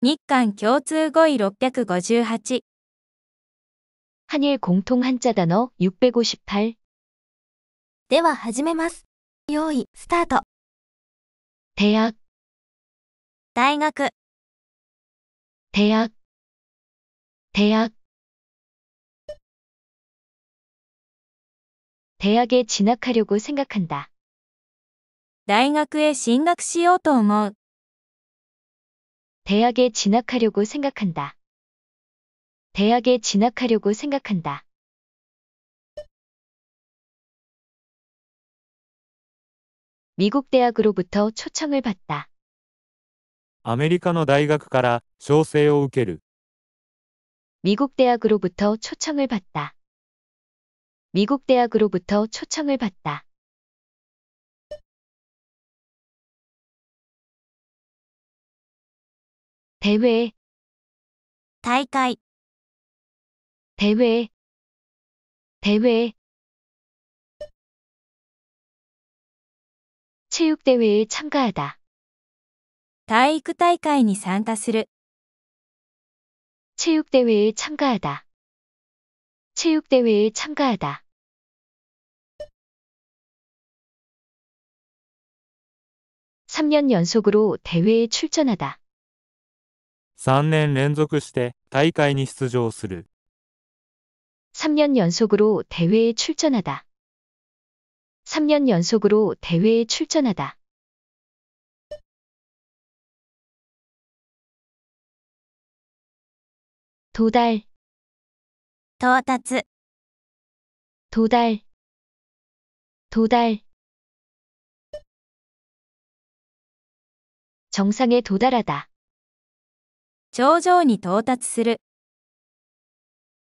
日韓共通語彙658한일공통한자단어658では始めます。用意、スタート。대학大学、대학대학대학에진학하려고생각한다大学へ進学しようと思う。 대학에 진학하려고 생각한다. 대학에 진학하려고 생각한다. 미국 대학으로부터 초청을 받다. 아메리카노 대학から 조세를 受ける. 미국 대학으로부터 초청을 받다. 미국 대학으로부터 초청을 받다. 대회 대회 대회 대회 체육대회에 참가하다. 体育大会に参加する 체육대회에 참가하다. 체육대회에 참가하다. 3년 연속으로 대회에 출전하다. 3年連続して大会に出場する。 3년 연속으로 대회에 출전하다. 3년 연속으로 대회에 출전하다. 도달 도달 도달 도달 정상에 도달하다 頂上に到達する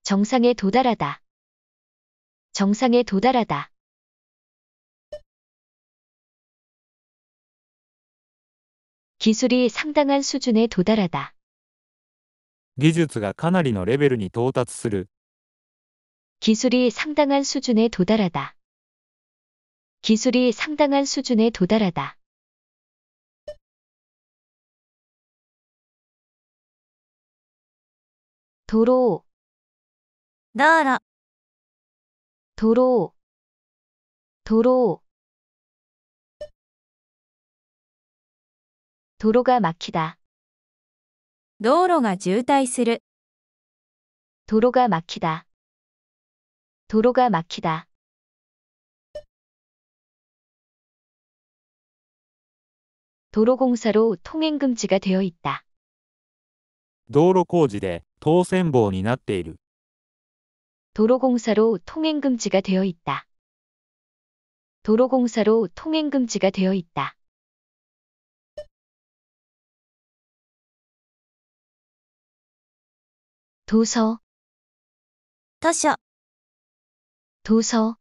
정상에 도달하다. 정상에 도달하다. 기술이 상당한 수준에 도달하다. 技術がかなりのレベルに到達 기술이 상당한 수준에 도달하다. 기술이 상당한 수준에 도달하다. 도로 도로 도로 도로 도로가 막히다. 道路が渋滞する 도로가 막히다. 도로가 막히다. 도로공사로 통행금지가 되어 있다. 道路工事で当選棒になっている。道路공사로통행금지가되어있다道路공사로통행금지가되어있다도서도서도서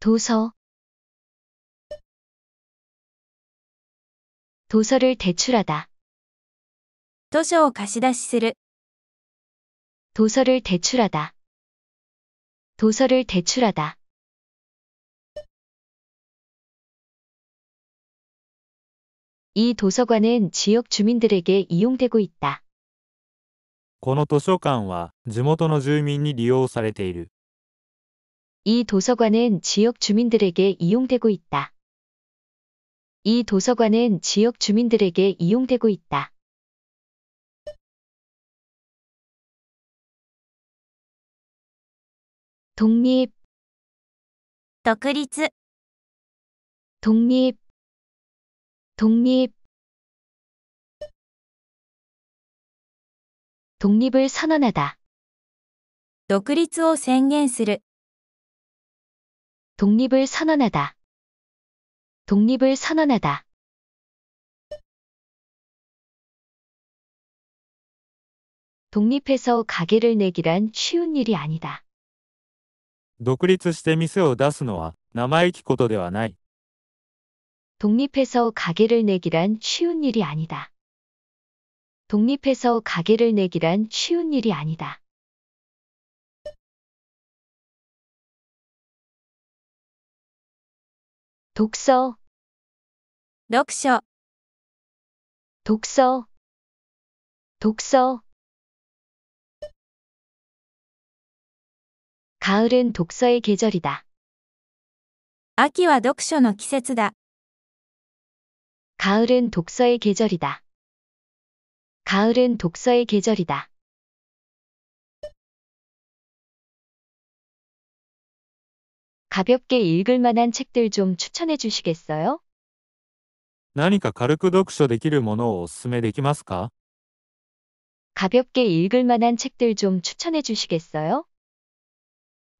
도서도서를대출하다図書を貸し出しする。 도서를 대출하다. 도서를 대출하다. 이 도서관은 지역 주민들에게 이용되고 있다. この図書館は地元の住民に利用されている。이 도서관은 지역 주민들에게 이용되고 있다. 이 도서관은 지역 주민들에게 이용되고 있다. 독립 독립 독립 독립 독립을 선언하다. 独立を宣言する. 독립을 선언하다. 독립을 선언하다. 독립해서 가게를 내기란 쉬운 일이 아니다. 独立して店を出すのは生意気ことではない。 독립해서 가게를 내기란 쉬운 일이 아니다. 독립해서 가게를 내기란 쉬운 일이 아니다. 독서 넉셔 독서 독서 가을은 독서의 계절이다. 秋は読書の季節だ。 가을은 독서의 계절이다. 가을은 독서의 계절이다. 가볍게 읽을 만한 책들 좀 추천해 주시겠어요? 何か軽く読書できるものをおすめできますか 가볍게 읽을 만한 책들 좀 추천해 주시겠어요?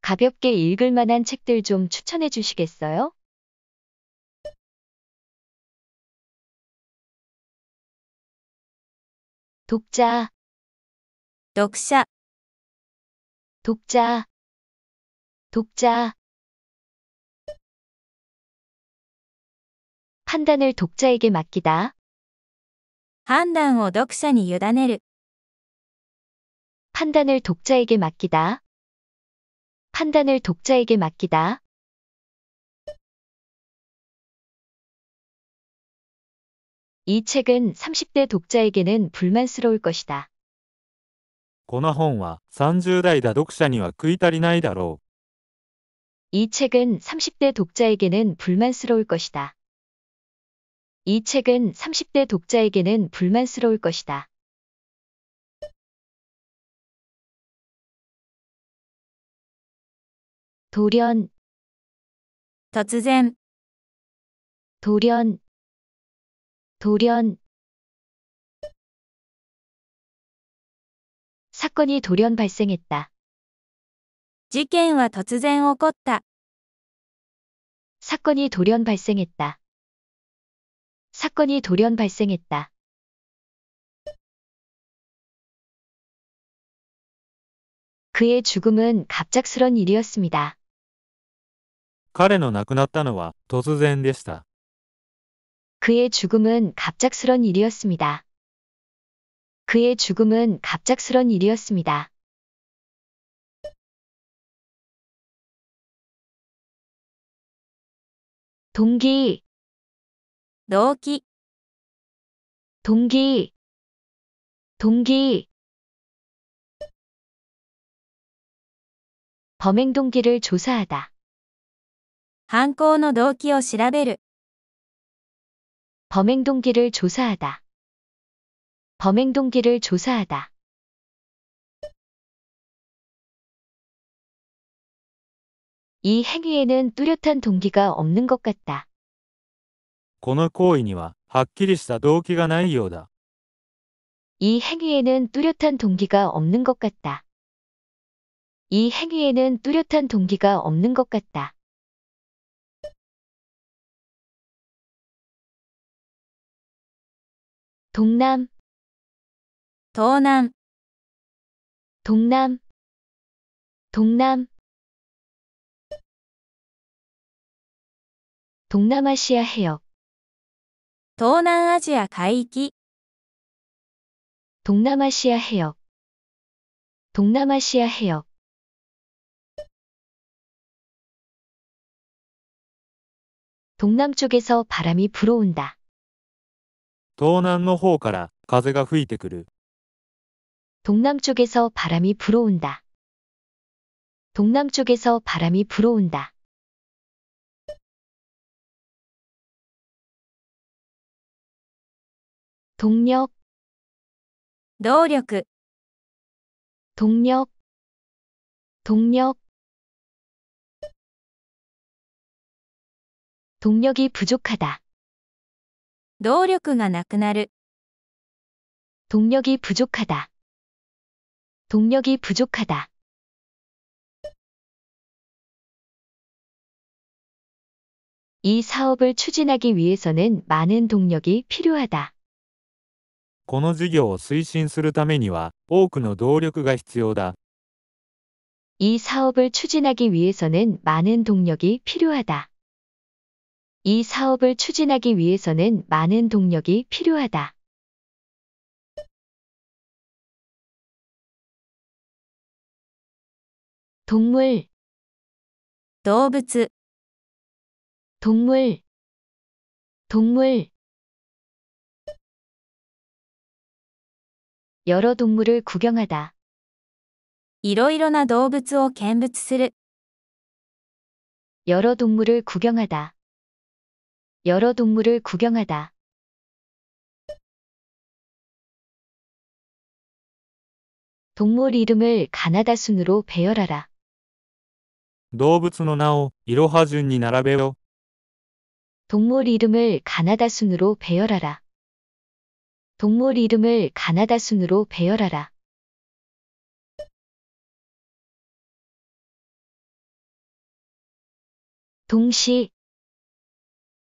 가볍게 읽을 만한 책들 좀 추천해 주시겠어요? 독자 독자 독자 독자 판단을 독자에게 맡기다. 判断を読者に委ねる 판단을 독자에게 맡기다. 판단을 독자에게 맡기다. 이 책은 30대 독자에게는 불만스러울 것이다. この本は30代だ読者には食い足りないだろう。이 책은 30대 독자에게는 불만스러울 것이다. 이 책은 30대 독자에게는 불만스러울 것이다. 돌연 突然 돌연 돌연 사건이 돌연 발생했다. 事件は突然起こった。 사건이 돌연 발생했다. 사건이 돌연 발생했다. 그의 죽음은 갑작스런 일이었습니다. 彼の亡くなったのは突然でした。 그의 죽음 갑작스런 일이었습니다. 그의 죽음 갑작스런 일이었습니다. 동기 너기 동기 동기 범행 동기를 조사하다 犯行の動機を調べる 범행 동기를 조사하다. 범행 동기를 조사하다. 이 행위에는 뚜렷한 동기가 없는 것 같다. この行為にははっきりした動機がないようだ。이 행위에는 뚜렷한 동기가 없는 것 같다. 이 행위에는 뚜렷한 동기가 없는 것 같다. 동남 더남 동남 동남 동남아시아 해역 동남아시아 가이기 동남아시아 해역 동남아시아 해역 동남쪽에서 바람이 불어온다. 東南の方から風が吹いてくる。 동남쪽에서 바람이 불어온다. 동남쪽에서 바람이 불어온다. 동력 노력 동력 동력 동력이 부족하다. 能力がなくなる. 동력이 부족하다. 동력이 부족하다. 이 사업을 추진하기 위해서는 많은 동력이 필요하다. この事業を推進するためには多くの動力が必要だ。이 사업을 추진하기 위해서는 많은 동력이 필요하다. 이 사업을 추진하기 위해서는 많은 동력이 필요하다. 동물 동물 동물 동물 여러 동물을 구경하다. いろいろな動物を見物する 여러 동물을 구경하다. 여러 동물을 구경하다. 동물 이름을 가나다 순으로 배열하라. 動物の名をいろは順に並べよ。 동물 이름을 가나다 순으로 배열하라. 동물 이름을 가나다 순으로 배열하라. 동시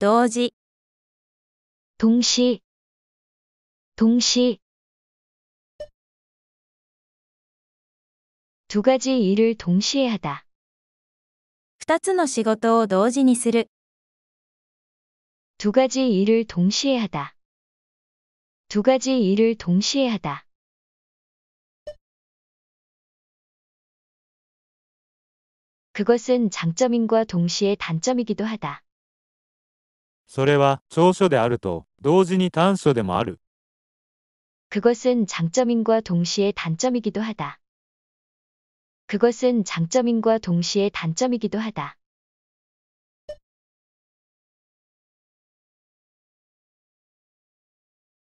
同時 동시 동시 두 가지 일을 동시에 하다. 2つの仕事を同時にする。두 가지 일을 동시에 하다. 두 가지 일을 동시에 하다. 그것은 장점인과 동시에 단점이기도 하다. それは長所であると同時に短所でもある。 그것은 장점인과 동시에 단점이기도 하다. 그것은 장점인과 동시에 단점이기도 하다.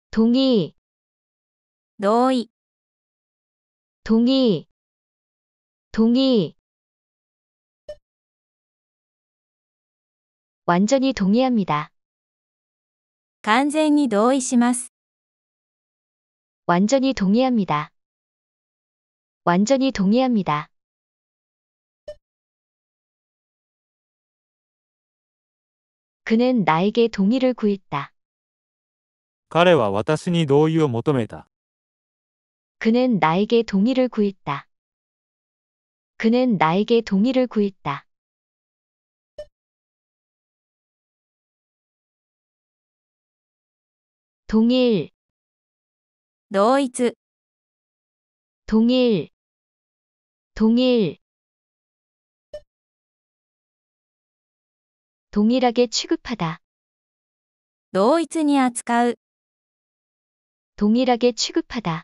동의 동의 동의 완전히 동의합니다. 完全に同意します. 완전히 동의합니다. 완전히 동의합니다. 그는 나에게 동의를 구했다. 彼は私に同意を求め다 그는 나에게 동의를 구했다. 그는 나에게 동의를 구했다. 동일 노이즈 동일 동일 동일하게 취급하다 노이즈니 아츠카우 동일하게 취급하다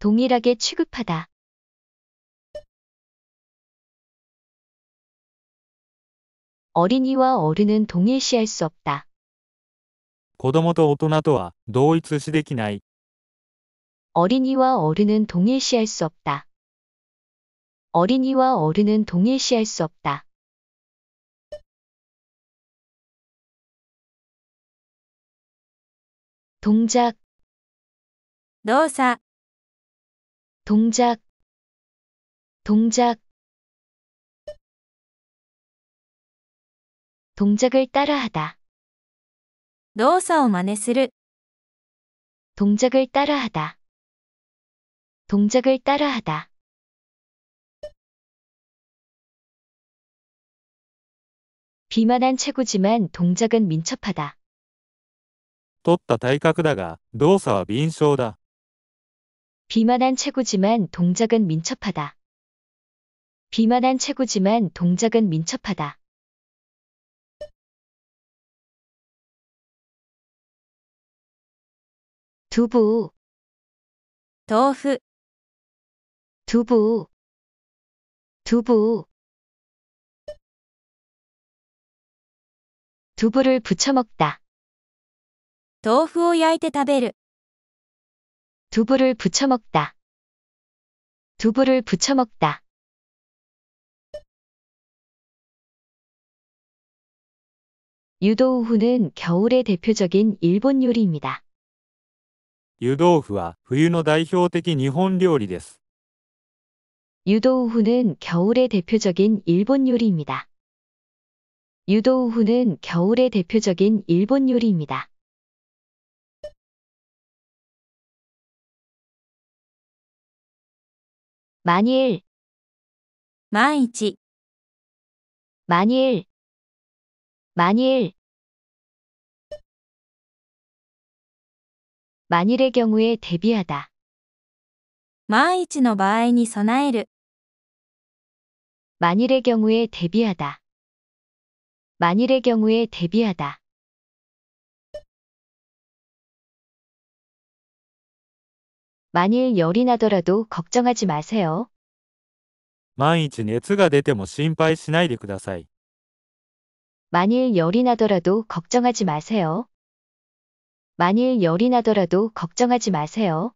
동일하게 취급하다 어린이와 어른은 동일시할 수 없다. 子供と大人とは同一視できない。 어린이와 어른은 동일시할 수 없다. 어린이와 어른은 동일시할 수 없다. 동작 노사 동작 동작 동작을 따라하다 動作を真似する 동작을 따라하다. 동작을 따라하다. 비만한 체구지만 동작은 민첩하다. 取った体格だが、動作は敏捷だ。 비만한 체구지만 동작은 민첩하다. 비만한 체구지만 동작은 민첩하다. 두부 도후 두부 두부 두부를 부쳐 먹다. 豆腐を焼いて食べる 두부를 부쳐 먹다. 두부를 부쳐 먹다. 유도우후는 겨울의 대표적인 일본 요리입니다. 湯豆腐は冬の代表的日本料理です。 유도우후는 겨울의 대표적인 일본 요리입니다. 유도우후는 겨울의 대표적인 일본 요리입니다. 만일 만일 만일 만일 만일의 경우에 대비하다. 万一の場合に備える 만일의 경우에 대비하다. 만일의 경우에 대비하다. 만일 열이 나더라도 걱정하지 마세요. 万一熱が出ても心配しないでください。 만일 열이 나더라도 걱정하지 마세요. 만일 열이 나더라도 걱정하지 마세요.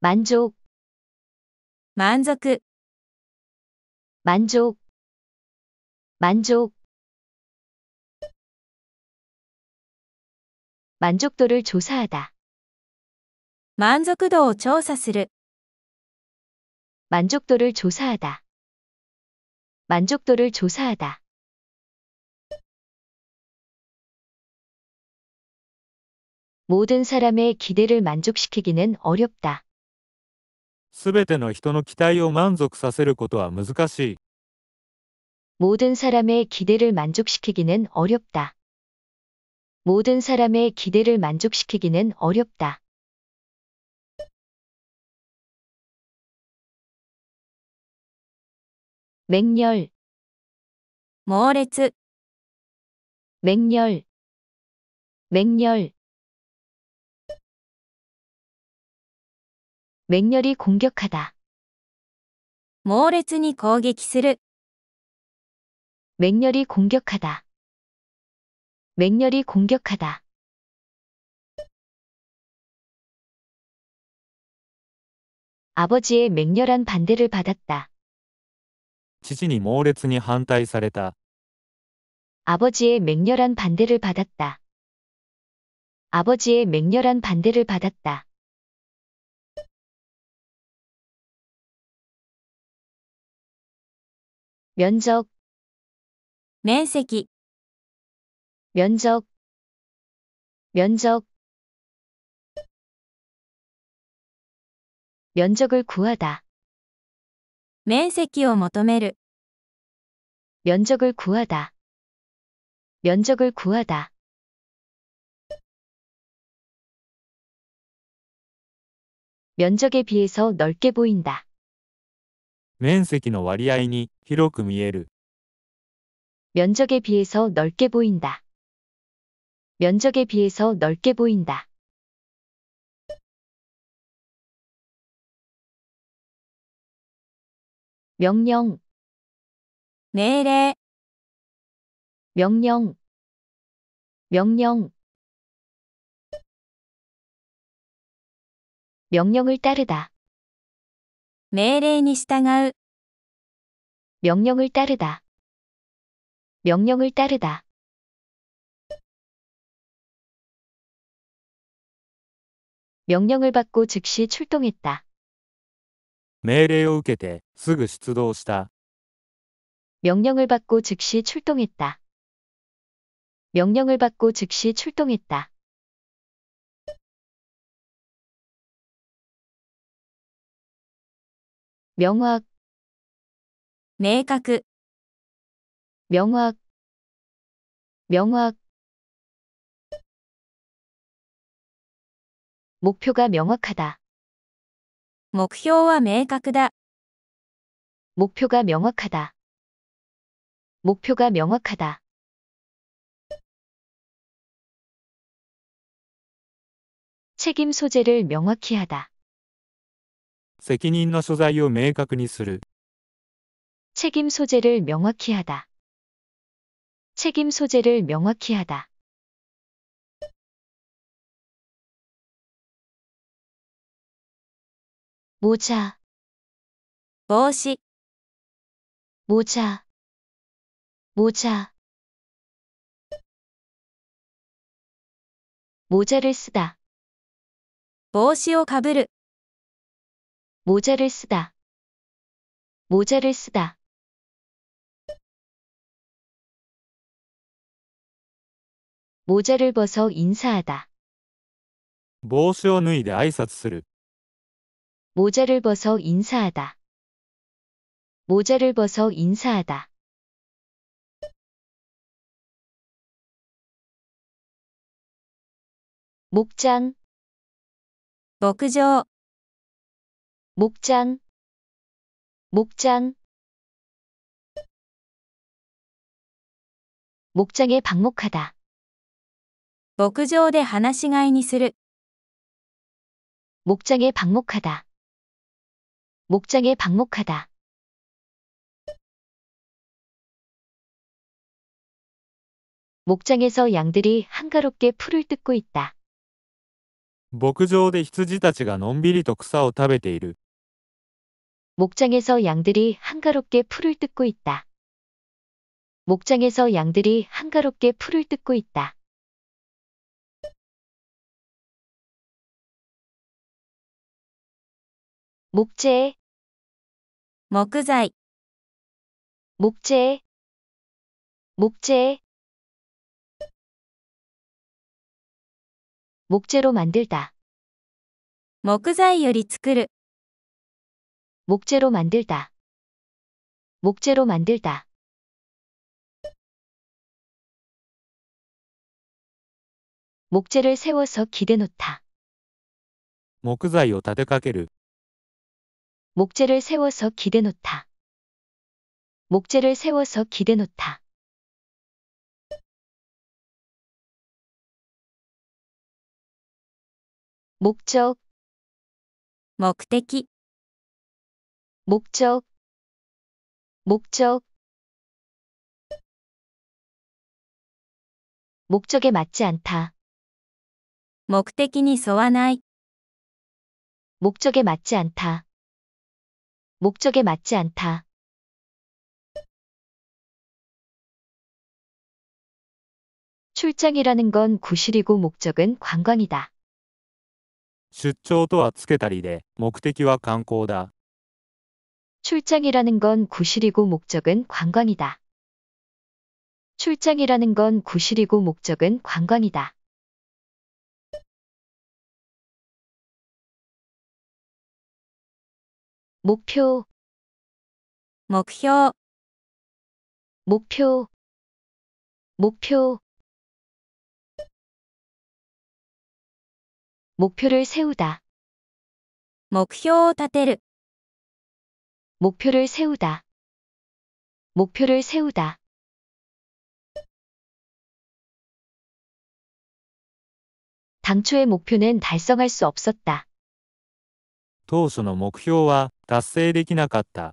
만족 만족 만족 만족 만족도를 조사하다 만족도 조사する 만족도를 조사하다 만족도를 조사하다. 모든 사람의 기대를 만족시키기는 어렵다. 全ての人の期待を満足させることは難しい. 모든 사람의 기대를 만족시키기는 어렵다. 모든 사람의 기대를 만족시키기는 어렵다. 맹렬 멀레츠 맹렬 맹렬 맹렬히 공격하다 멀레츠니 공격する 맹렬히 공격하다 맹렬히 공격하다 아버지의 맹렬한 반대를 받았다. 지진이 모に猛烈に反이사れ다 아버지의 맹렬한 반대를 받았다. 아버지의 맹렬한 반대를 받았다. 면적 面積 면적 면적 면적을 구하다 面積を求める 면적을 구하다. 면적을 구하다. 면적에 비해서 넓게 보인다. 面積の割合に広く見える 면적에 비해서 넓게 보인다. 면적에 비해서 넓게 보인다. 명령命令 명령 명령 명령을 따르다 命令に従 명령을 따르다 명령을 따르다 명령을 받고 즉시 출동했다 命令を受けてすぐ出動した。 명령을 받고 즉시 출동했다. 명령을 받고 즉시 출동했다. 명확 명확 명확 명확 목표가 명확하다. 목표와 명확하다. 목표가 명확하다. 목표가 명확하다. 책임 소재를 명확히 하다. 責任の所在を明確にする. 책임 소재를 명확히 하다. 책임 소재를 명확히 하다. 모자 무엇 모자 모자 모자를 쓰다 무엇이오 가브 모자를 쓰다 모자를 쓰다 모자를 벗어 인사하다 帽子を脱いで挨拶する 모자를 벗어 인사하다. 모자를 벗어 인사하다. 목장 목저 목장 목장 목장에 방목하다. 목장에 방목하다. 목장에 방목하다. 목장에서 양들이 한가롭게 풀을 뜯고 있다. 목牧場で羊たちがのんびりと草を食べている。 목장에서 양들이 한가롭게 풀을 뜯고 있다. 목장에서 양들이 한가롭게 풀을 뜯고 있다. 목재 목재 목재 목재 목재로 만들다 목재 요리 作る 목재로 만들다 목재로 만들다 목재를 세워서 기대놓다 木材を立てかける 목재를 세워서 기대놓다. 목재를 세워서 기대놓다. 목적 목적이 목적 목적 목적에 맞지 않다. 목적에 に沿わな 목적에 맞지 않다. 목적에 맞지 않다. 출장이라는 건 구실이고 목적은 관광이다. 出張とはつけたりで、目的は観光だ。 출장이라는 건 구실이고 목적은 관광이다. 출장이라는 건 구실이고 목적은 관광이다. 목표 목표 목표 목표 목표를 세우다 목표 立てる 목표를 세우다 목표를 세우다 당초의 목표는 달성할 수 없었다. 当初の目標は達成できなかった。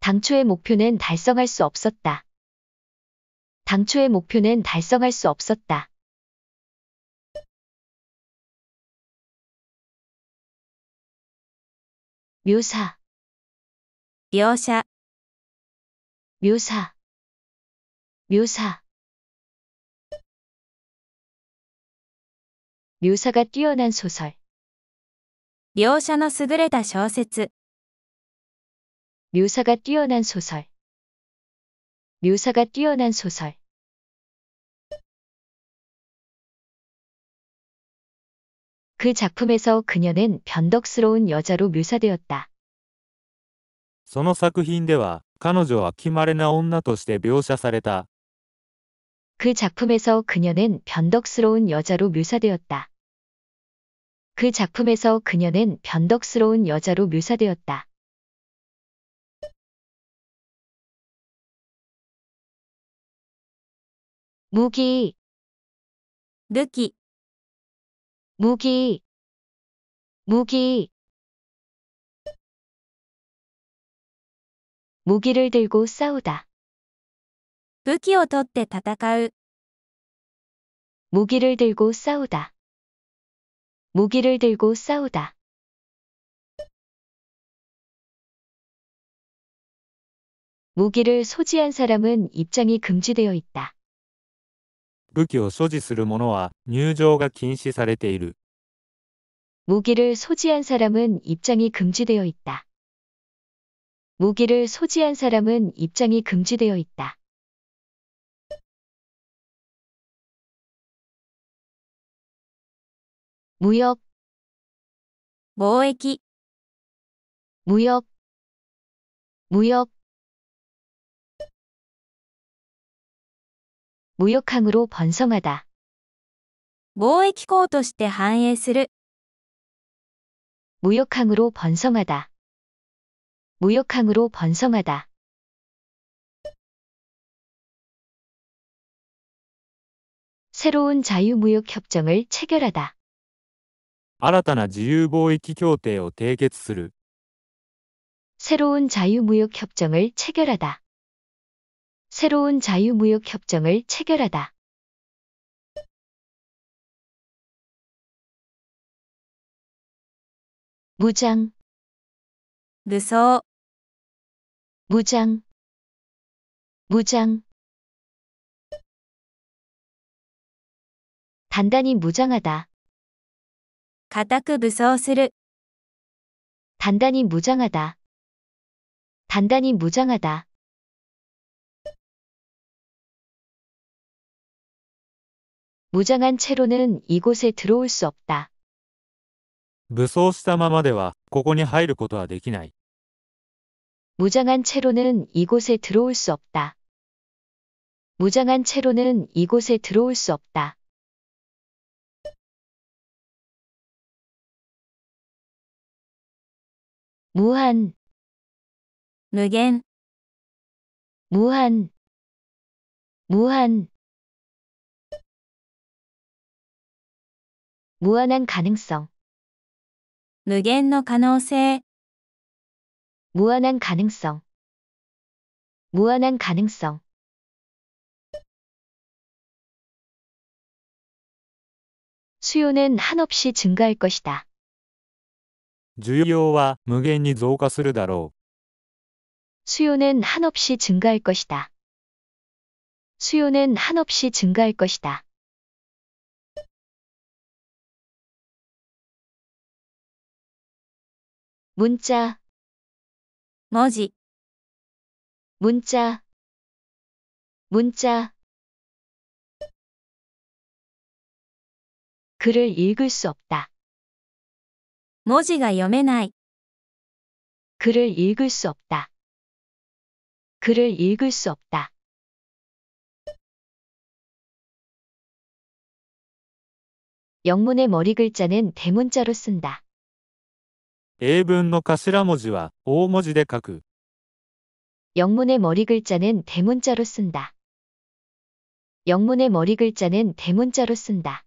당초의 목표는 달성할 수 없었다. 당초의 목표는 달성할 수 없었다. 묘사 묘사 묘사 묘사 묘사가 뛰어난 소설 描写の優れた小説 묘사가 뛰어난 소설 묘사가 뛰어난 소설 그 작품에서 그녀는 변덕스러운 여자로 묘사되었다. その作品では彼女は気まれな女として描写された。그 작품에서 그녀는 변덕스러운 여자로 묘사되었다. 그 작품에서 그녀는 변덕스러운 여자로 묘사되었다. 무기 느끼 무기 무기 무기를 들고 싸우다. 무기를 들고 싸우다. 무기를 들고 싸우다. 무기를 소지한 사람은 입장이 금지되어 있다. 武器を所持する者は入場が禁止され 무기를 소지한 사람은 입장이 금지되어 있다. 무기를 소지한 사람은 입장이 금지되어 있다. 무역貿易 무역 무역 무역항으로 번성하다 貿易港として繁する 무역항으로 번성하다 무역항으로 번성하다 새로운 자유무역협정을 체결하다 新たな自由貿易協定を締結する。 새로운 자유무역협정을 체결하다. 새로운 자유무역협정을 체결하다. 무장 무서 무장 무장 단단히 무장하다. 가固く武装する 단단히 무장하다. 단단히 무장하다. 무장한 채로는 이곳에 들어올 수 없다. 무装したままではここに入ることはできない 무장한 채로는 이곳에 들어올 수 없다. 무장한 채로는 이곳에 들어올 수 없다. 무한 무겐 무한 무한 무한한 가능성 무겐의 가능성 무한한 가능성 무한한 가능성 수요는 한없이 증가할 것이다. 需要は無限に増加するだろ 수요는 한없이 증가할 것이다. 수요는 한없이 증가할 것이다. 문자 뭐지 문자 문자 글을 읽을 수 없다. 文字が読めない。 글을 읽을 수 없다. 글을 읽을 수 없다. 영문의 머리 글자는 대문자로 쓴다. 英文の頭文字は大文字で書く. 영문의 머리 글자는 대문자로 쓴다. 영문의 머리 글자는 대문자로 쓴다.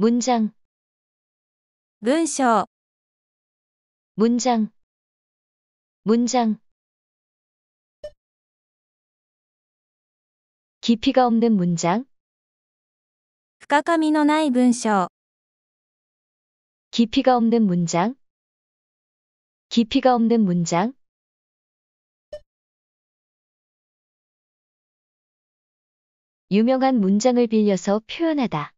문장 문서 문장 문장 깊이가 없는 문장 深みのない 문서 깊이가 없는 문장 깊이가 없는 문장 유명한 문장을 빌려서 표현하다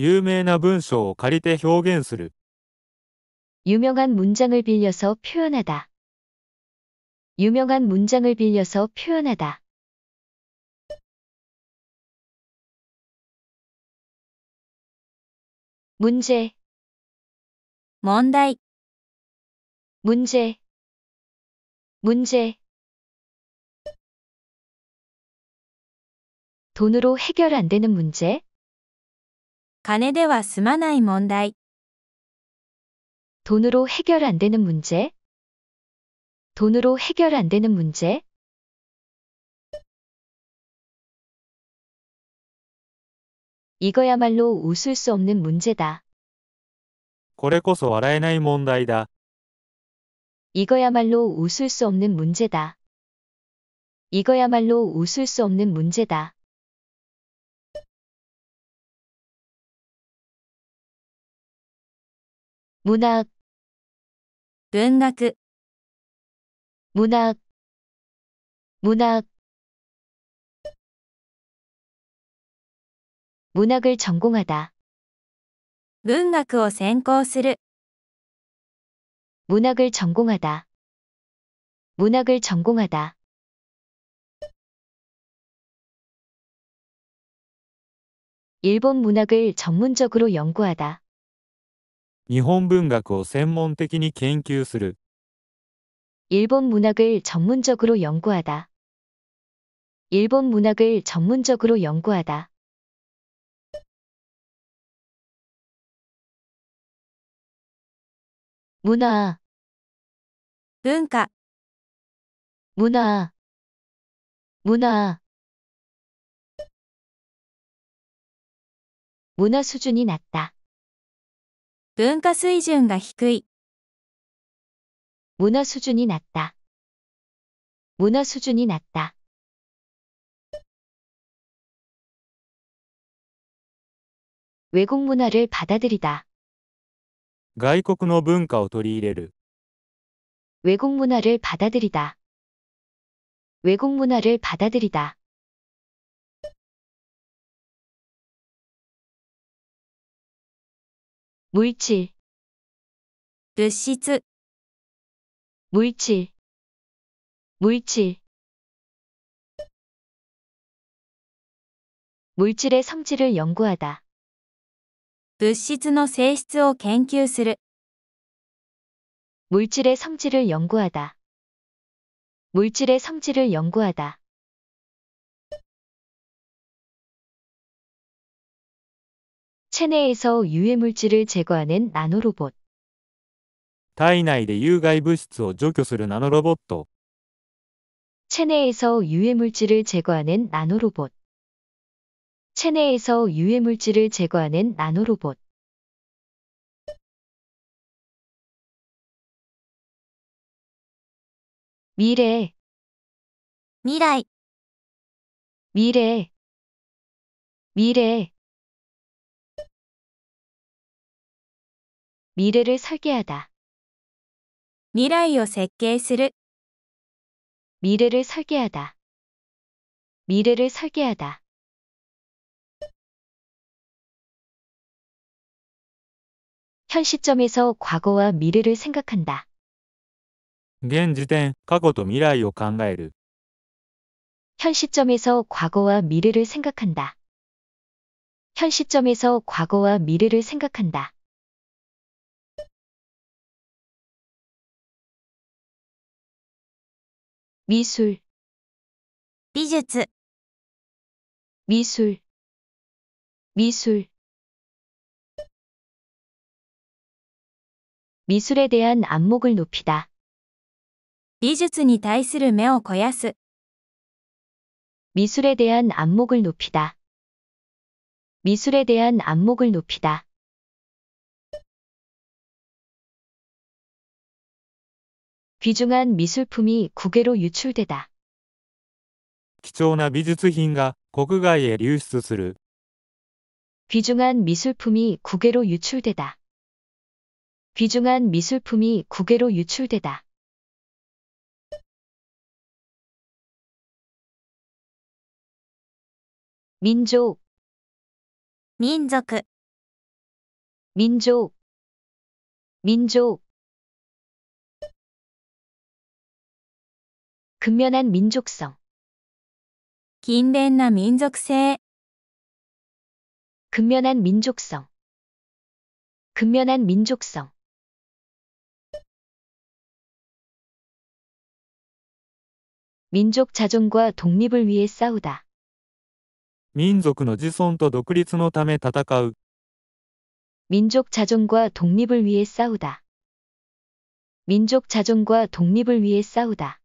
有名な文章を借りて表現する. 유명한 문장을 빌려서 표현하다. 유명한 문장을 빌려서 표현하다. 문제 문제 문제 문제 돈으로 해결 안 되는 문제 金では済まない問題。 돈으로 해결 안 되는 문제. 돈으로 해결 안 되는 문제. 이거야말로 웃을 수 없는 문제다. これこそ笑えない問題だ. 이거야말로 웃을 수 없는 문제다. 이거야말로 웃을 수 없는 문제다. 문학 문학 문학 문학 문학을 전공하다 문학을 전공する 문학을 전공하다 문학을 전공하다 일본 문학을 전문적으로 연구하다 日本文学を専門的に研究する 일본 문학을 전문적으로 연구하다. 일본 문학을 전문적으로 연구하다. 문화 文化 문화 문화 문화 수준이 낮다. 文化 수준이 低い. 문화 수준이 낮다. 문화 수준이 낮다. 외국 문화를 받아들이다. 外国の文化を取り入れる。 외국 문화를 받아들이다. 외국 문화를 받아들이다. 물질 物質 물질 물질 물질의 성질을 연구하다 物質の性質を研究する 물질의 성질을 연구하다 물질의 성질을 연구하다 체내에서 유해 물질을 제거하는 나노로봇. 体内で有害物質を除去するナノロボット。 체내에서 유해 물질을 제거하는 나노로봇. 체내에서 유해 물질을 제거하는 나노로봇. 미래 미래. 미래 미래 미래를 설계하다. 未来を設計する 미래를 설계하다. 미래를 설계하다. 현 시점에서 과거와 미래를 생각한다. 現時点、過去と未来を考える。현 시점에서 과거와 미래를 생각한다. 현 시점에서 과거와 미래를 생각한다. 미술 미주츠 미술 미술 미술에 대한 안목을 높이다. 美術に対する目を肥やす 미술에 대한 안목을 높이다. 미술에 대한 안목을 높이다. 귀중한 미술품이 국외로 유출되다. 貴重な美術品が国外へ流出する。 귀중한 미술품이 국외로 유출되다. 귀중한 미술품이 국외로 유출되다. 민족 民族 민족 민족 근면한 민족성 긴덴나 민족세 근면한 민족성 근면한 민족성 민족 자존과 독립을 위해 싸우다. 民族の自尊と独立のため戦う。 민족 자존과 독립을 위해 싸우다. 민족 자존과 독립을 위해 싸우다.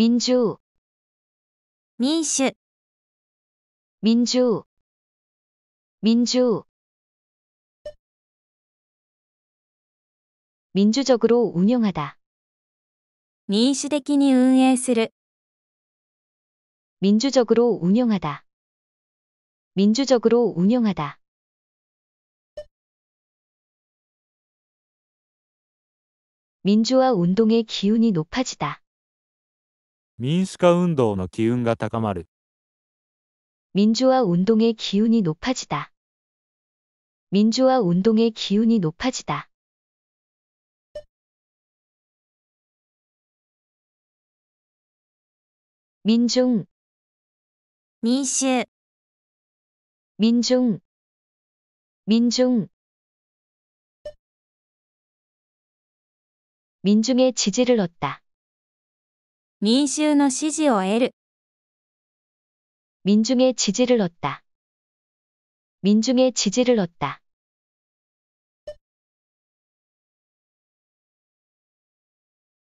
민주 민슈 민주 민주 민주적으로 운영하다 민주的に 운영する 민주적으로 운영하다 민주적으로 운영하다 민주화 운동의 기운이 높아지다 민주화 운동의 기운이 高まる. 민주화 운동의 기운이 높아지다. 민주화 운동의 기운이 높아지다. 민중 민슈 민중 민중 민중의 지지를 얻다. 민衆の支持を得る 민중의 지지를 얻다. 민중의 지지를 얻다.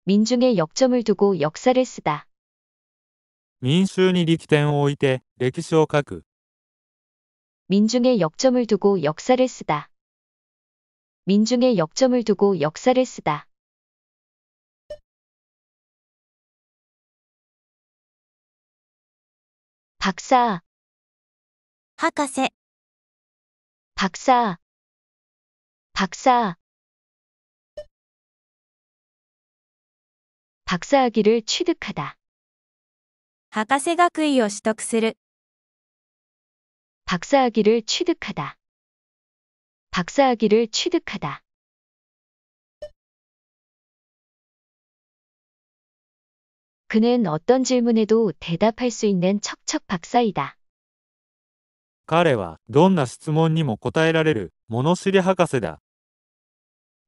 민중의 역점을 두고 역사를 쓰다. 민수民衆に力点を置い레키스を書그 민중의 역점을 두고 역사를 쓰다. 민중의 역점을 두고 역사를 쓰다. 박사 博士 박사 박사 박사학위를 취득하다 博士学位を取得する 박사학위를 취득하다 박사학위를 취득하다 그는 어떤 질문에도 대답할 수 있는 척척 박사이다. 彼はどんな質問にも答えられる物知り博士だ。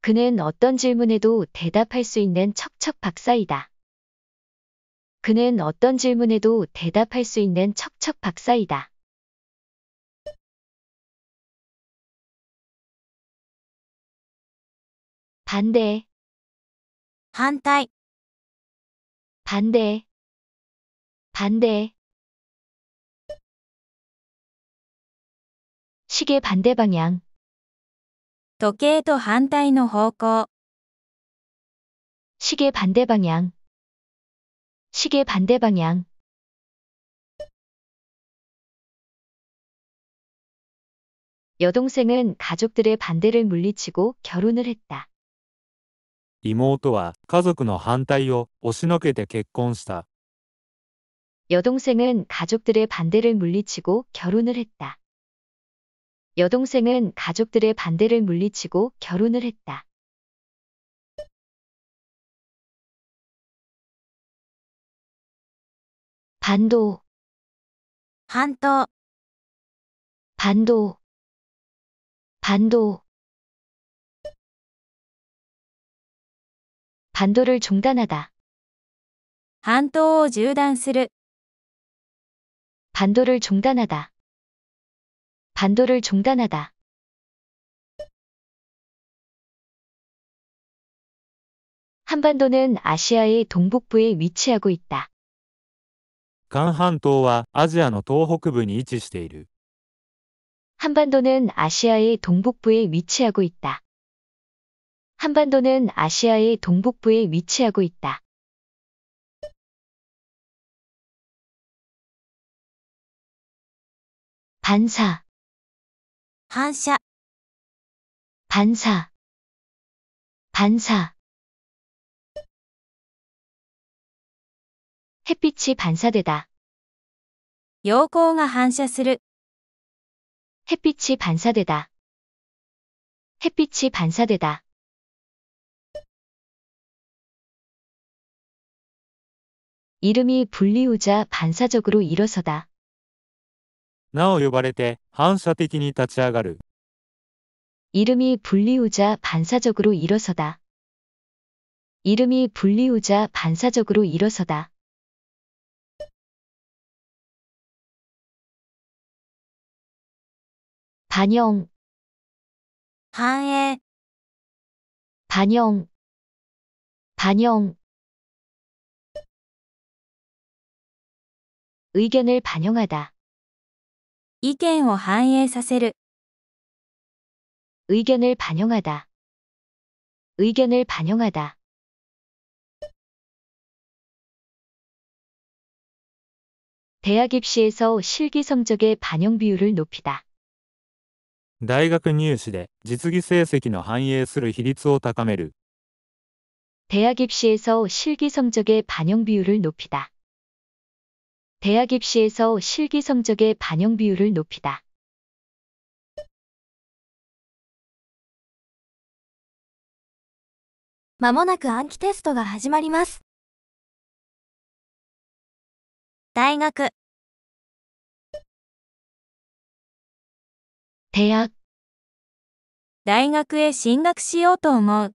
그는 어떤 질문에도 대답할 수 있는 척척 박사이다. 그는 어떤 질문에도 대답할 수 있는 척척 박사이다. 반대, 反対。 반대 반대 시계 반대 방향 時計と反対の方向 시계 반대 방향 시계 반대 방향 여동생은 가족들의 반대를 물리치고 결혼을 했다. 妹は家族の反対を押しのけて結婚した。 여동생은 가족들의 반대를 물리치고 결혼을 했다. 여동생은 가족들의 반대를 물리치고 결혼을 했다. 반도 반도 반도 반도 반도를 종단하다 반도 중단する. 반도를 종단하다 반도를 종단하다 한반도는 아시아의 동북부에 위치하고 있다. 韓半도は아시아の東北部に位置している 한반도는 아시아의 동북부에 위치하고 있다. 한반도는 아시아의 동북부에 위치하고 있다. 반사 반사 반사 반사 햇빛이 반사되다. 여光가 반사する 햇빛이 반사되다. 햇빛이 반사되다. 이름이 불리우자 반사적으로 일어서다. なお呼ばれて反射的に立ち上がる. 이름이 불리우자 반사적으로 일어서다. 이름이 불리우자 반사적으로 일어서다. 반영 반해 반영 반영 의견을 반영하다. 意見を反映させ 의견을 반영하다. 의견을 반영하다. 대학 입시에서 실기 성적의 반영 비율을 높이다. 大学入試で実技成績の反映する比率を高める。 대학 입시에서 실기 성적의 반영 비율을 높이다. 대학입시에서실기성적의반영비율을높이다間もなく暗記テストが始まります。大学大学へ進学しようと思う。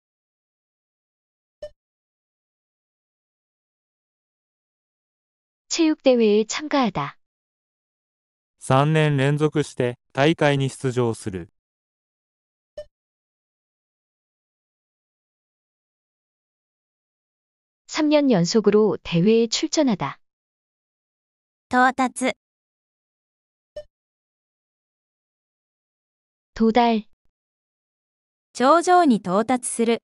체육대회에참가하다3年連続して大会に出場する。3년연속으로대회에출전하다到達도달頂上に到達する。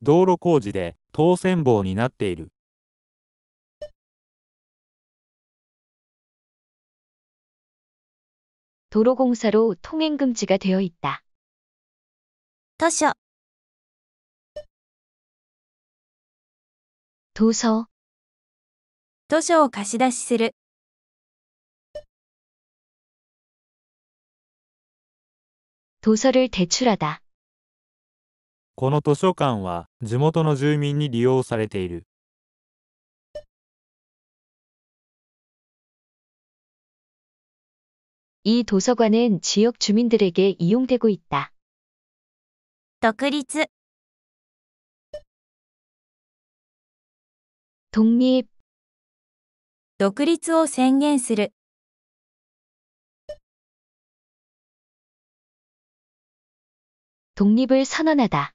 道路工事で当選棒になっている。道路公社로통행금지が되어있 다。 図書。図書。図書を貸し出しする。図書を、をを出出ししすする。る。図図書書를대출하 다。 この図書館は地元の住民に利用されている。이도서관은지역주민들에게이용되고있다独立독립独立を宣言する독립을선언하다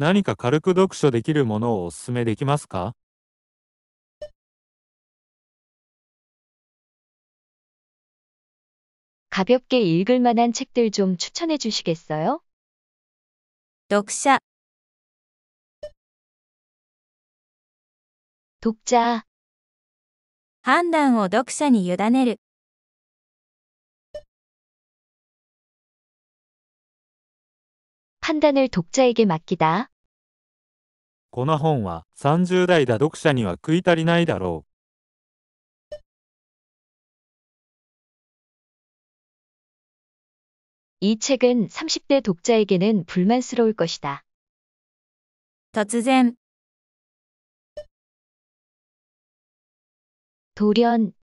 何か軽く読書できるものをお勧めできますか가볍게읽을만한책들좀추천해주시겠어요読者독자判断を読者に委ねる 판단을 독자에게 맡기다. この本は30代だ読者には食い足りないだろう。 이 책은 30대 독자에게는 불만스러울 것이다. 突然 돌연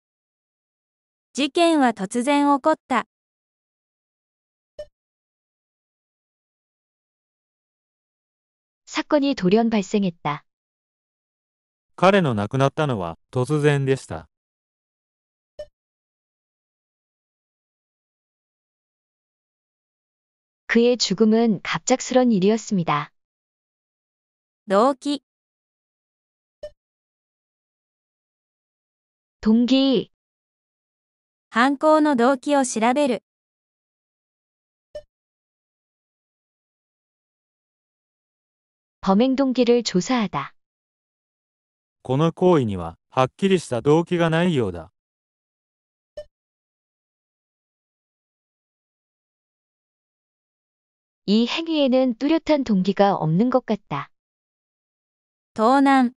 事件は突然起こった。사건이돌연발생했다彼の亡くなったのは突然でした。그의죽음은갑작스런일이었습니다動機動機犯行の動機を調べる 범행 동기를 조사하다. この行為にははっきりした動機がないようだ。이 행위에는 뚜렷한 동기가 없는 것 같다. 盗難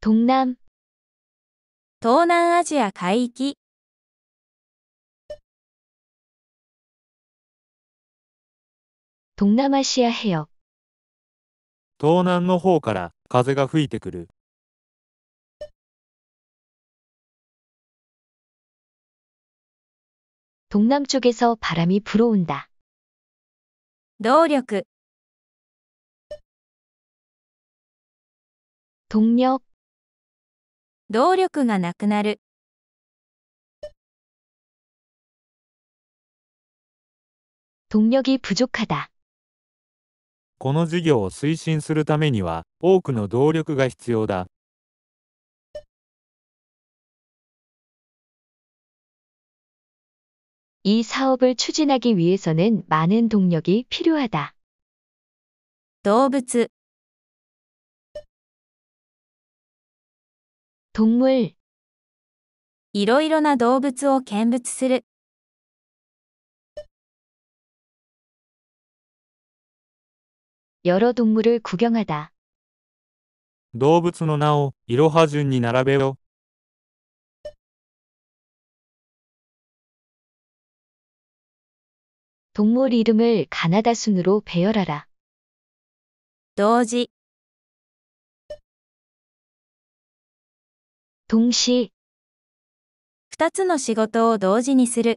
동남 東南アジア海域 동남아시아 해역 東南の方から風が吹いてくる 동남쪽에서 바람이 불어온다. 動력 동력 動력がなくなる 동력이 부족하다. この事業を推進するためには多くの動力が必要だ。이사업을추진하기위해서는많은동력이필요하다動物동물いろいろな動物を見物する 여러 동물을 구경하다. 動物の名をいろは順に並べよ。 동물 이름을 가나다 순으로 배열하라. 同時、 동시, 2つの仕事を同時にする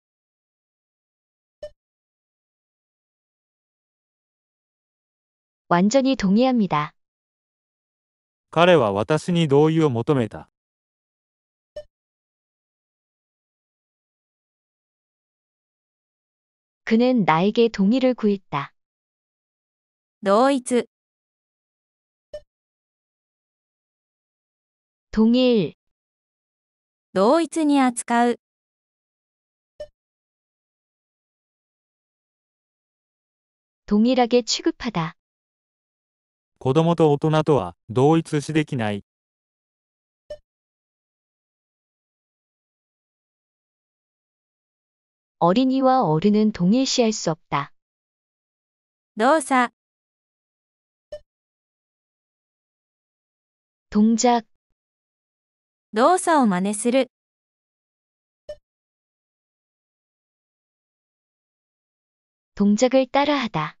완전히 동의합니다. 彼は私に同意を求めた。그는 나에게 동의를 구했다. 同一 동일, 同一に扱う 동일하게 취급하다. 子供と大人とは同一視できない。어린이와어른은동일시할수없다動作동작動作を真似する。동작을따라하다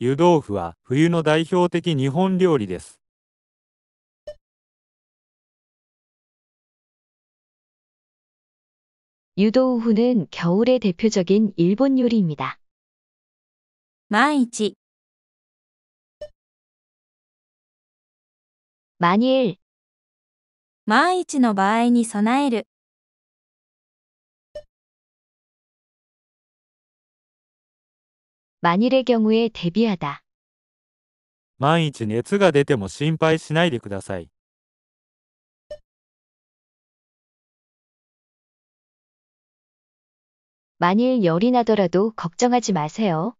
湯豆腐は冬の代表的日本料理です。湯豆腐는겨울의대표적인일본요리입니다毎日만일毎日の場合に備える만일의경우에대비하다万一熱が出ても心配しないでください。만일열이나더라도걱정하지마세 요。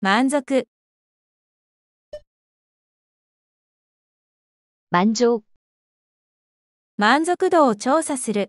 満足。満足。満足度を調査する。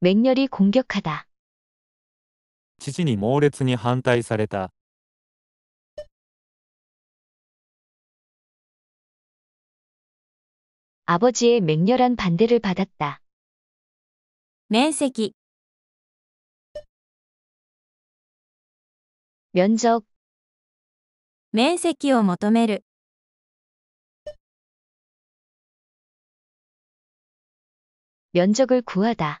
맹렬히 공격하다. 父に猛烈に反対された。아버지의 맹렬한 반대를 받았다. 面積 면적, 面積を求める 면적을 구하다.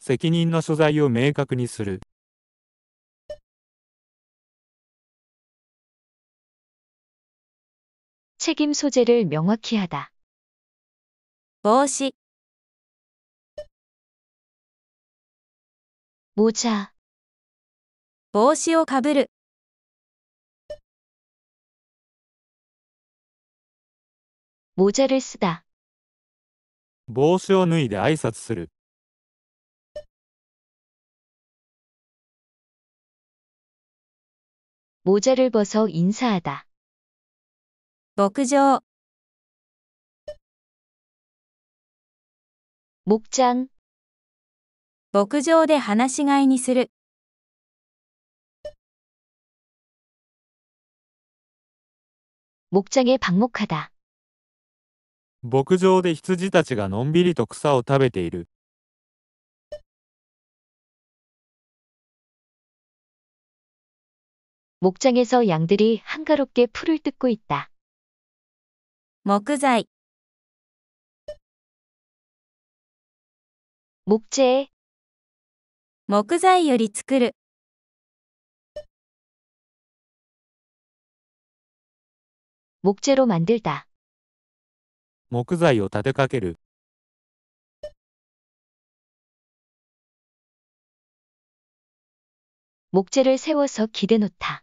責任の所在を明確にする。책임소재를명확히하다帽子모자帽子をかぶる모자를쓰다帽子を脱いで挨拶する모자를벗어인사하다牧場목장牧場で話し飼いにする、목장에방목하다牧場で羊たちがのんびりと草を食べている。 목장에서 양들이 한가롭게 풀을 뜯고 있다. 木材 목재, 木材より作る 목재로 만들다. 木材を立てかける 목재를 세워서 기대놓다.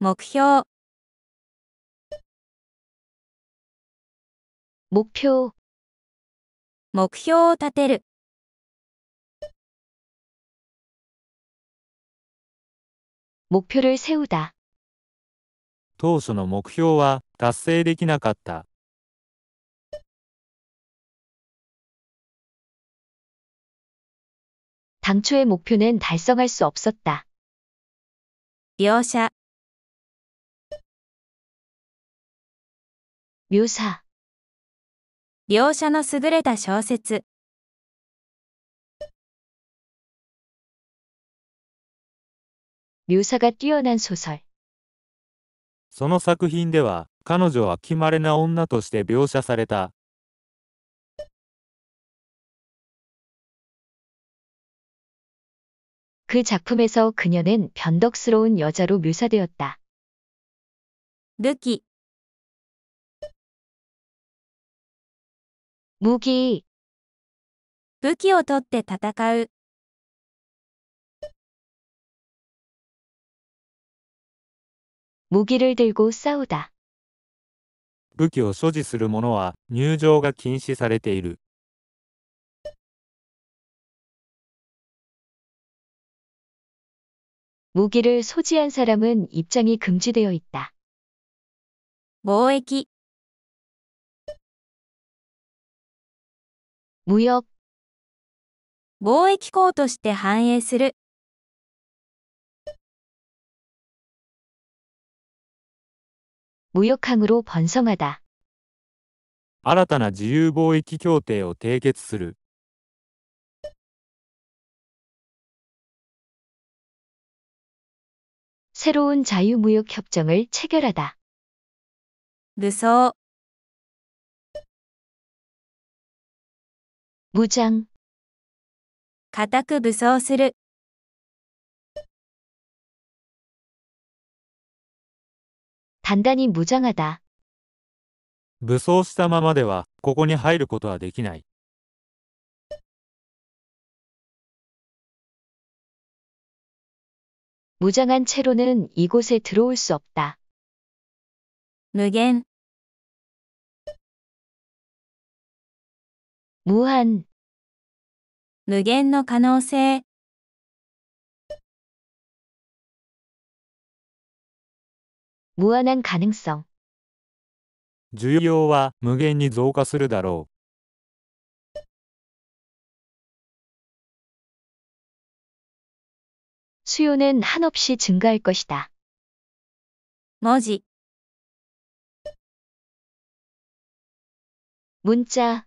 목표 목표 목표 立てる 목표를 세우다 当初の目標は達成できなかった 당초의 목표는 달성할 수 없었다. 描写描写描写の優れた小説描写が뛰어난소설その作品では彼女は気まれな女として描写された그작품에서그녀는변덕스러운여자로묘사되었다ルキ 무기 무기を取って戦う 무기를 들고 싸우다 武器を所持する者は入場が禁止されている 무기를 소지한 사람은 입장이 금지되어 있다. 貿易 무역貿易港として繁栄する 무역항으로 번성하다 新たな自由貿易協定を締結する 새로운 자유무역 협정을 체결하다. 무서 무장 가다크 부서する 단단히 무장하다. 武装したままでは、ここに入ることはできない。 무장한 채로는 이곳에 들어올 수 없다. 무겐 무한 無限の可能性 무한한 가능성 需要は無限に増加するだろ 수요는 한없이 증가할 것이다. 文字 문자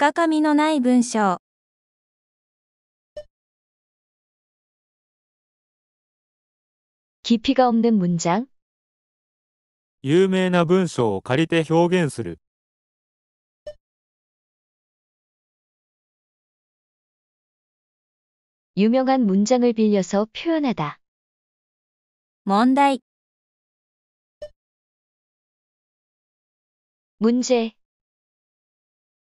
深かみのない文章。깊이가 없는 문장, 有名な文章を借りて表現する。유명한 문장을 빌려서 표현하다. 問題、문제,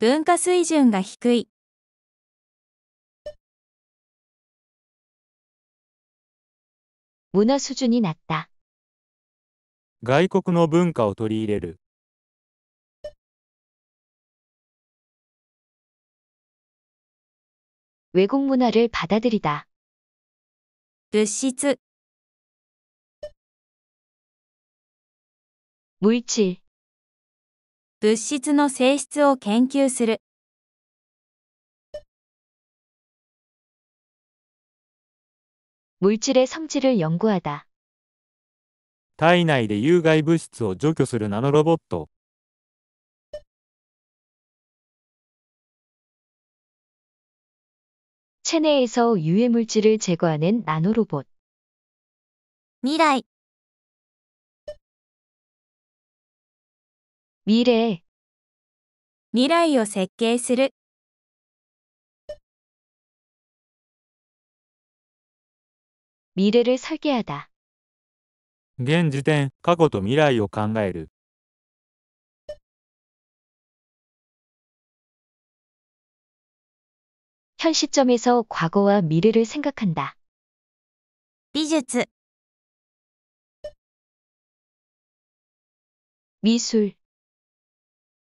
文化水準が低い。文化水準になった。外国の文化を取り入れる。외국문화를받아들이다物質물질物質の性質を研究する。물질의성질을연구하다体内で有害物質を除去するナノロボット。체내에서유해물질을제거하는나노로봇미래 미래 未来を設計する 미래를 설계하다 現時点、過去と未来を考える。현 시점에서 과거와 미래를 생각한다. 미술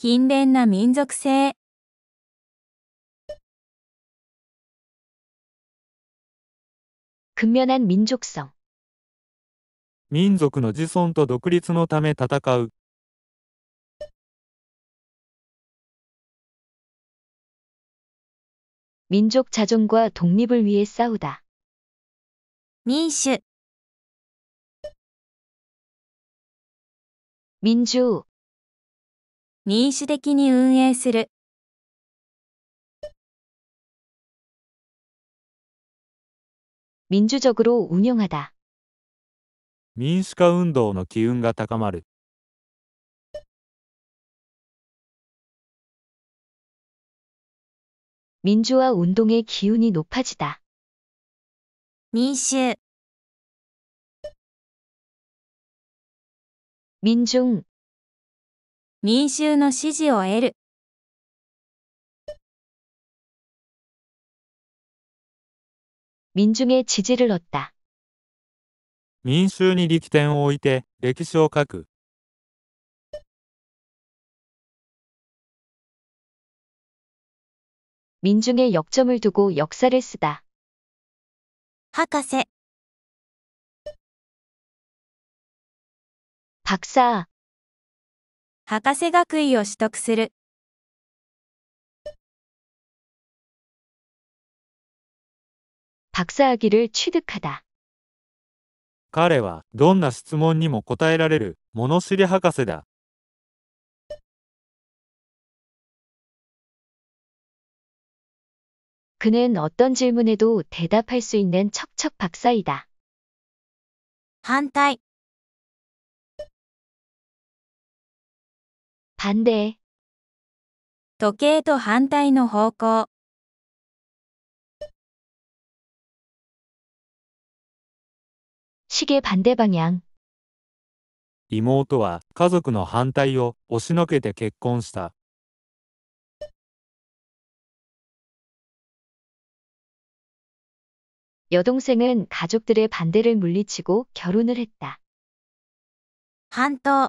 勤勉な民族性。근면한 민족성. 民族の自尊と独立のため戦う。 민족 자존과 독립을 위해 싸우다. 民主 민주, 民主的に運営する。民主적으로운영하 다。 民主化運動の機運が高まる。民主化運動の機運に높아지 다。 民衆。民衆民衆の支持を得る。民중의지지를얻た。民衆に力点を置いて歴史を書く。民중에역점을두고역사를쓰다博士박사博士学位を取得する。박사학위를취득하다彼はどんな質問にも答えられる物知り博士だ。그는어떤질문에도대답할수있는척척박사이 다。 反対、 반대 時計と反対の方向 시계 반대 방향 이妹は家族の反対を押しのけ게結婚し다 여동생은 가족들의 반대를 물리치고 결혼을 했다. 半島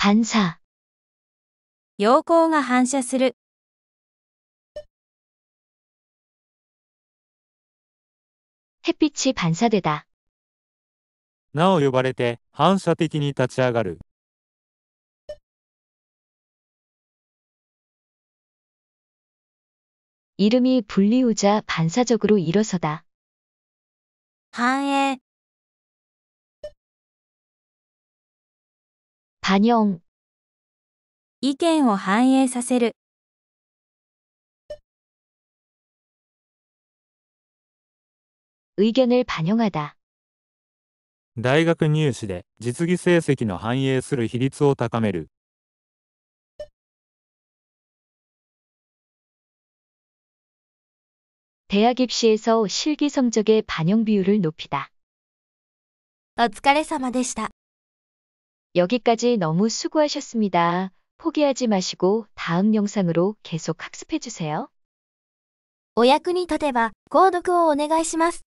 반사陽光が反射する 햇빛이 반사되다 なお呼ばれて反射的に立ち上がる 이름이 불리우자 반사적으로 일어서다. 繁栄반영意見を反映させる。의견을반영하다大学入試で実技成績の反映する比率を高める。대학입시에서실기성적의반영비율을높이 다。 お疲れ様でした。 여기까지 너무 수고하셨습니다. 포기하지 마시고 다음 영상으로 계속 학습해주세요. お役に立てば、購読をお願いします。